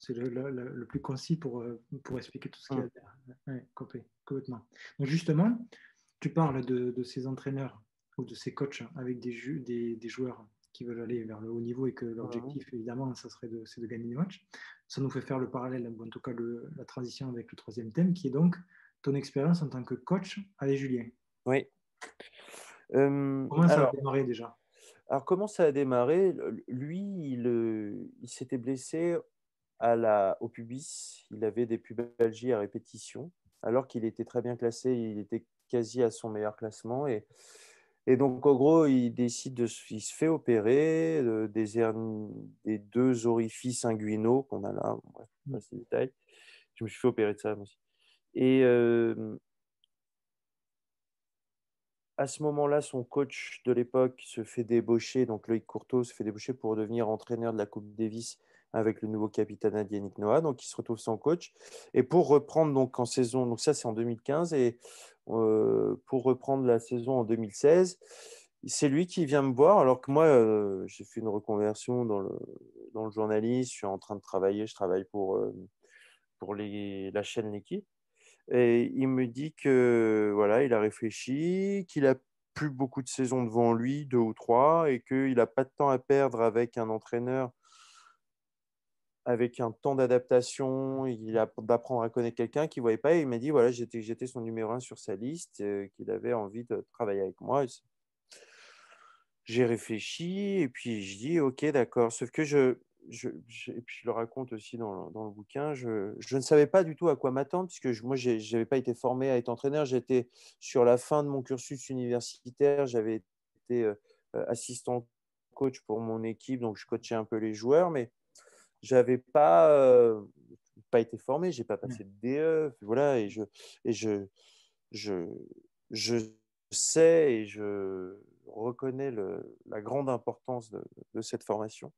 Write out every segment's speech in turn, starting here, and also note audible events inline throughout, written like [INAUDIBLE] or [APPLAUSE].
c'est le, plus concis pour, euh, pour expliquer tout ce qu'il y a hum. complètement. Donc justement, tu parles de, ces entraîneurs ou de ces coachs avec des, joueurs qui veulent aller vers le haut niveau et que l'objectif, hum. évidemment, ça serait de, c'est de gagner des matchs. Ça nous fait faire le parallèle, ou en tout cas la transition avec le troisième thème, qui est donc ton expérience en tant que coach Allez, Julien. Oui. Hum, comment ça a démarré déjà Alors, comment ça a démarré Lui, euh, il s'était blessé au pubis, il avait des pubalgies à répétition, alors qu'il était très bien classé, il était quasi à son meilleur classement. Et, et donc, en gros, il décide de il se fait opérer euh, des, des, deux orifices inguinaux qu'on a là. Bref, détails. Je me suis fait opérer de ça aussi. Et euh, à ce moment-là, son coach de l'époque se fait débaucher. Donc, Loïc Courteau se fait débaucher pour devenir entraîneur de la Coupe Davis avec le nouveau capitaine Indienique Noah, donc il se retrouve sans coach. Et pour reprendre donc en saison, donc ça c'est en 2015, et euh, pour reprendre la saison en 2016, c'est lui qui vient me voir, alors que moi euh, j'ai fait une reconversion dans le, dans journalisme, je suis en train de travailler, je travaille pour, euh, la chaîne L'équipe. Et il me dit que voilà, il a réfléchi, qu'il a plus beaucoup de saisons devant lui, deux ou trois, et qu'il n'a pas de temps à perdre avec un entraîneur avec un temps d'adaptation, il a d'apprendre à connaître quelqu'un qu'il ne voyait pas. Et il m'a dit voilà, j'étais, j'étais son numéro un sur sa liste, qu'il avait envie de travailler avec moi. J'ai réfléchi et puis je dis ok, d'accord. Sauf que je, je, et puis je le raconte aussi dans le, bouquin, je, ne savais pas du tout à quoi m'attendre, puisque je, moi, je n'avais pas été formé à être entraîneur. J'étais sur la fin de mon cursus universitaire, j'avais été assistant coach pour mon équipe, donc je coachais un peu les joueurs, mais j'avais pas euh, pas été formé, j'ai pas mmh. passé de DE, voilà, et je et je je je sais et je reconnais le, la grande importance de, cette formation.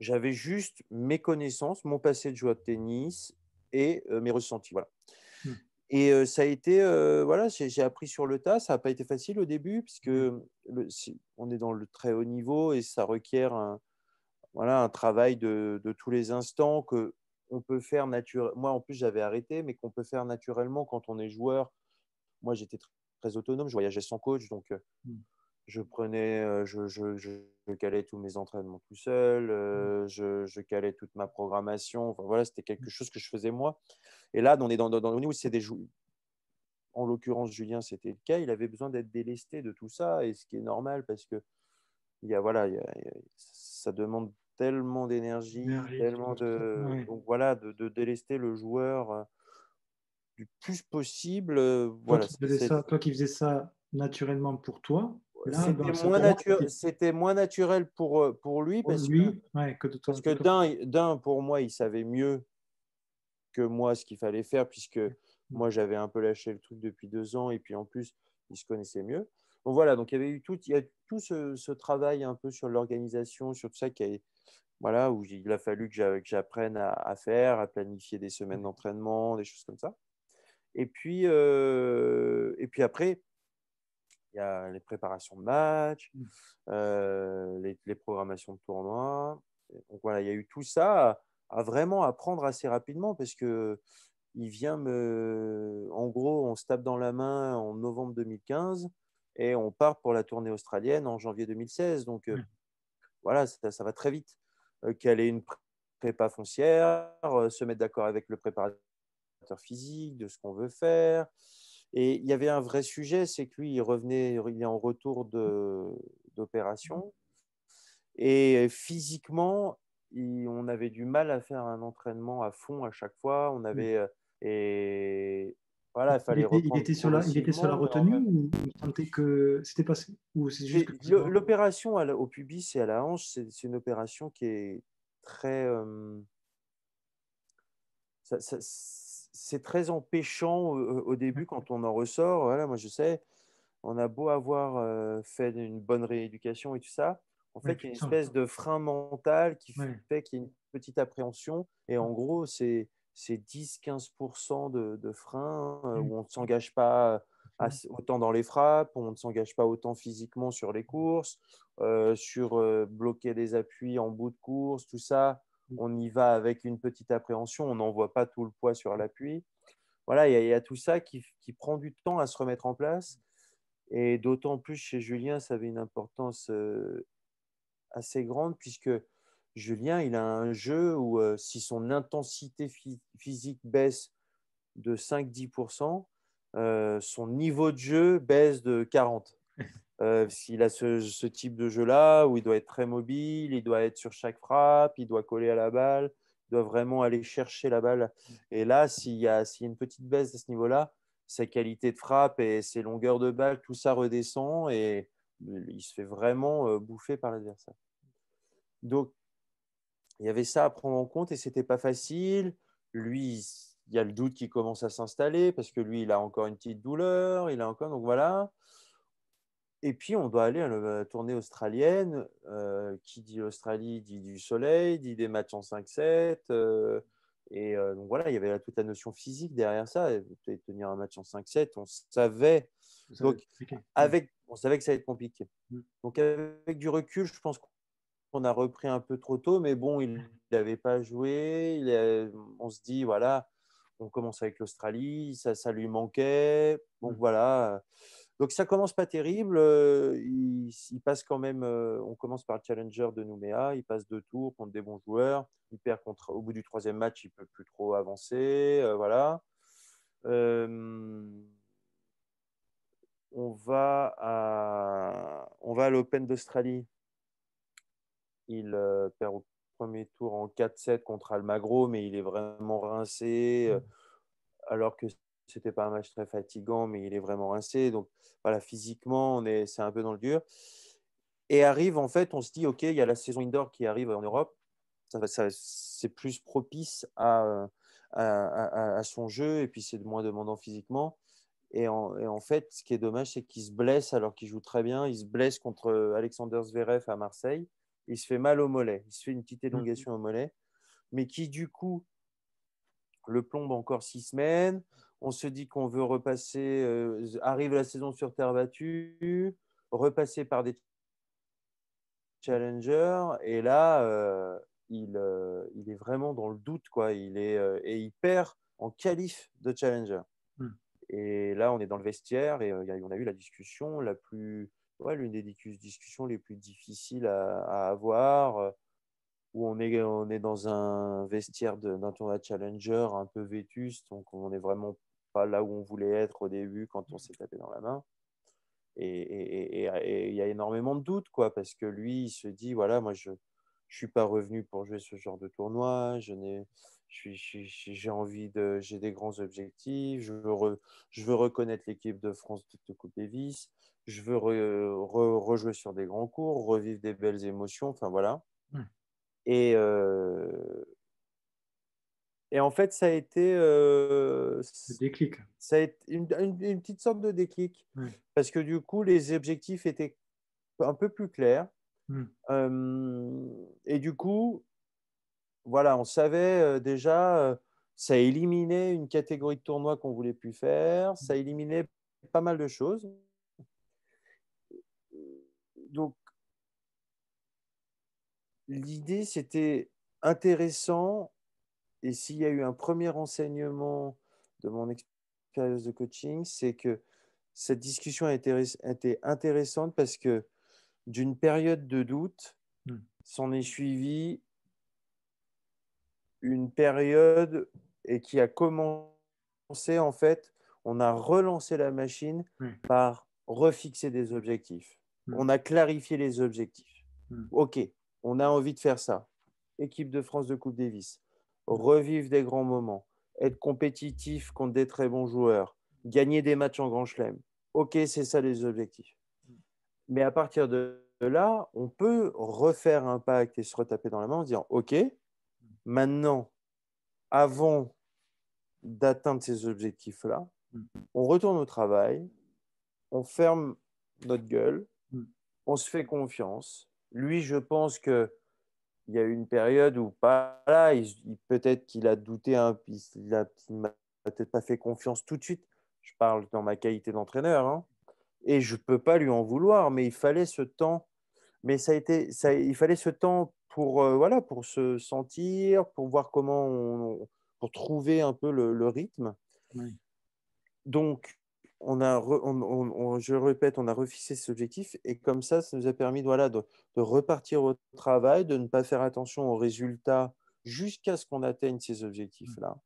j'avais juste mes connaissances, mon passé de joueur de tennis et euh, mes ressentis, voilà. Mmh. Et euh, ça a été, voilà, j'ai appris sur le tas. Ça n'a pas été facile au début, puisque mmh. le, on est dans le très haut niveau et ça requiert un, voilà, un travail de, tous les instants que on peut faire naturellement. Moi, en plus, j'avais arrêté, mais qu'on peut faire naturellement quand on est joueur. Moi, j'étais très, autonome, je voyageais sans coach, donc euh, mm. je prenais, euh, je, calais tous mes entraînements tout seul, euh, mm. je, calais toute ma programmation. voilà, c'était quelque mm. chose que je faisais moi. Et là, on est dans, dans, où c'est des joueurs. En l'occurrence, Julien, c'était le cas. Il avait besoin d'être délesté de tout ça, et ce qui est normal parce que il y a, voilà, ça demande tellement d'énergie, tellement de, donc voilà, de, délester le joueur euh, du plus possible. Euh, toi, voilà, qui faisais ça, toi qui faisais ça naturellement pour toi, c'était moins, moins, naturel pour, euh, pour lui parce lui, que, que, que d'un, pour moi, il savait mieux que moi ce qu'il fallait faire puisque moi, j'avais un peu lâché le truc depuis deux ans et puis en plus, il se connaissait mieux. Donc voilà, donc il y avait eu tout, il y a tout ce, travail un peu sur l'organisation, sur tout ça qui voilà, où il a fallu que j'apprenne à, faire, à planifier des semaines mmh. d'entraînement, des choses comme ça. Et puis, euh, et puis après, il y a les préparations de match, mmh. euh, les, programmations de tournoi. Donc voilà, il y a eu tout ça à, vraiment apprendre assez rapidement parce que il vient me. En gros, on se tape dans la main en novembre 2015 et on part pour la tournée australienne en janvier 2016. Donc euh, mmh. voilà, ça, va très vite. Euh, qu'elle ait une prépa foncière, euh, se mettre d'accord avec le préparateur physique de ce qu'on veut faire. Et il y avait un vrai sujet, c'est que lui, il revenait, il est en retour d'opération. Et physiquement, on avait du mal à faire un entraînement à fond à chaque fois. On mmh. avait, et il fallait était, sur la, était retenue ou que c'était passé ou c'est juste L'opération au pubis et à la hanche, c'est une opération qui est très. Euh, c'est très empêchant au, début quand on en ressort. Voilà, moi je sais, on a beau avoir euh, fait une bonne rééducation et tout ça, en fait, il y a une espèce de frein mental qui fait qu'il y a une petite appréhension. Et en gros, c'est c'est 10-15% de, de, freins euh, mmh. où on ne s'engage pas mmh. autant dans les frappes, on ne s'engage pas autant physiquement sur les courses, euh, sur euh, bloquer des appuis en bout de course, tout ça. Mmh. On y va avec une petite appréhension, on n'envoie pas tout le poids sur l'appui. Voilà, il y, y, a tout ça qui, qui, prend du temps à se remettre en place. Et d'autant plus chez Julien, ça avait une importance assez grande puisque Julien, il a un jeu où euh, si son intensité physique baisse de 5-10%, euh, son niveau de jeu baisse de 40%. S'il [LAUGHS] euh, a ce, type de jeu-là, où il doit être très mobile, il doit être sur chaque frappe, il doit coller à la balle, il doit vraiment aller chercher la balle. Et là, s'il y, y, a une petite baisse à ce niveau-là, sa qualité de frappe et ses longueurs de balle, tout ça redescend et il se fait vraiment bouffer par l'adversaire. Donc, il y avait ça à prendre en compte et c'était pas facile. Lui, il y a le doute qui commence à s'installer parce que lui, il a encore une petite douleur, il a encore donc voilà. Et puis on doit aller à la euh, tournée australienne. Euh, qui dit Australie dit du soleil, dit des matchs en 5-7. Euh, et donc voilà, il y avait toute la notion physique derrière ça. pouvez tenir un match en 5-7, on savait. donc, avec, on savait que ça allait être compliqué. Mmh. Donc avec du recul, je pense on a repris un peu trop tôt, mais bon, il n'avait mmh. pas joué. Mmh, on se dit, voilà, on commence avec l'Australie, ça, ça lui manquait. Donc mmh. voilà. Donc ça commence pas terrible. Il, passe quand même. On commence par le challenger de Nouméa. Il passe deux tours contre des bons joueurs. Il perd contre. Au bout du troisième match, il peut plus trop avancer. voilà. on va on va à l'Open d'Australie. Il euh, perd au premier tour en 4-7 contre Almagro, mais il est vraiment rincé, euh, mm. alors que c'était pas un match très fatigant, mais il est vraiment rincé. Donc voilà, physiquement, c'est est un peu dans le dur. Et arrive, en fait, on se dit, OK, il y a la saison indoor qui arrive en Europe. Ça, c'est plus propice euh, à, à, son jeu, et puis c'est moins demandant physiquement. Et en, et en, fait, ce qui est dommage, c'est qu'il se blesse alors qu'il joue très bien. Il se blesse contre Alexander Zverev à Marseille il se fait mal au mollet, il se fait une petite mhm. élongation au mollet, mais qui du coup le plombe encore six semaines. On se dit qu'on veut repasser, euh, arrive la saison sur terre battue, repasser par des challengers, et là euh, il, euh, il, est vraiment dans le doute quoi. Il est et il perd en qualif de challenger. Hmm. Et là on est dans le vestiaire et on a eu la discussion la plus ouais, l'une des discussions les plus difficiles à, à avoir, euh, où on est, on est dans un vestiaire d'un tournoi challenger un peu vétuste, donc on n'est vraiment pas là où on voulait être au début quand on s'est tapé dans la main. Et il y a énormément de doutes, quoi, parce que lui, il se dit, voilà, moi, je ne suis pas revenu pour jouer ce genre de tournoi, je n'ai j'ai envie de j'ai des grands objectifs je veux, je veux reconnaître l'équipe de France de Coupe Davis je veux rejouer sur des grands cours, revivre des belles émotions, enfin voilà. Mmh. Et, et en fait, ça a été. Euh, déclic. Ça a été une, petite sorte de déclic. Mmh. Parce que du coup, les objectifs étaient un peu plus clairs. Mmh. et du coup, voilà, on savait déjà, ça éliminait une catégorie de tournoi qu'on voulait plus faire, ça éliminait pas mal de choses donc, l'idée, c'était intéressant. Et s'il y a eu un premier enseignement de mon expérience de coaching, c'est que cette discussion a été intéressante parce que d'une période de doute, hmm. s'en est suivie une période et qui a commencé, en fait, on a relancé la machine par refixer des objectifs. Mm. On a clarifié les objectifs. Mm. OK, on a envie de faire ça. Équipe de France de Coupe Davis, revivre des grands moments, être compétitif contre des très bons joueurs, gagner des matchs en Grand Chelem. OK, c'est ça les objectifs. Mm. Mais à partir de là, on peut refaire un pacte et se retaper dans la main en disant OK, maintenant, avant d'atteindre ces objectifs-là, on retourne au travail, on ferme notre gueule, on se fait confiance. Lui, je pense que il y a eu une période où pas peut-être qu'il a douté, peu, il, n'a peut-être pas fait confiance tout de suite. Je parle dans ma qualité d'entraîneur, hein. et je peux pas lui en vouloir, mais il fallait ce temps. Mais ça a été, ça, il fallait ce temps pour euh, voilà, pour se sentir, pour voir comment pour trouver un peu le, rythme. Donc on a je le répète, on a refixé cet objectif et comme ça, ça nous a permis voilà, de, repartir au travail, de ne pas faire attention aux résultats jusqu'à ce qu'on atteigne ces mmh. objectifs-là.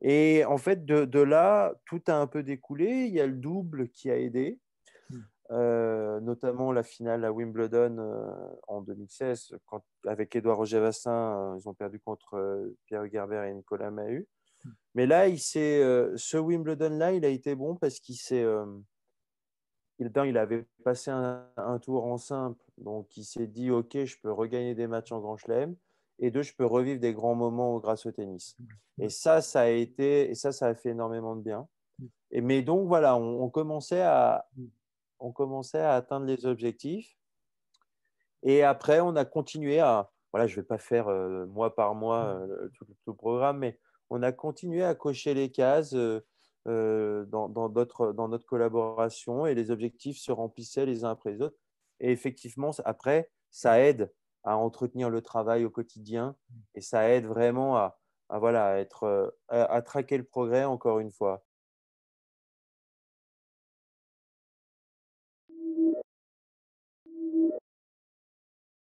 Et en fait, de, là, tout a un peu découlé. Il y a le double qui a aidé, mmh. euh, notamment la finale à Wimbledon euh, en 2016, avec Édouard Roger Vassin, euh, ils ont perdu contre Pierre Gerber et Nicolas Mahut. Mais là, il euh, ce Wimbledon-là, il a été bon parce qu'il s'est. Euh, il, il, avait passé un, tour en simple. Donc, il s'est dit OK, je peux regagner des matchs en Grand Chelem. Et deux, je peux revivre des grands moments grâce au tennis. Et ça, ça a été. Et ça, ça a fait énormément de bien. Et, mais donc, voilà, on, commençait à, on commençait à atteindre les objectifs. Et après, on a continué à. Voilà, je ne vais pas faire euh, mois par mois tout, tout le programme, mais on a continué à cocher les cases euh, euh, dans, notre, collaboration et les objectifs se remplissaient les uns après les autres. Et effectivement, après, ça aide à entretenir le travail au quotidien et ça aide vraiment à, être, euh, à, traquer le progrès, encore une fois.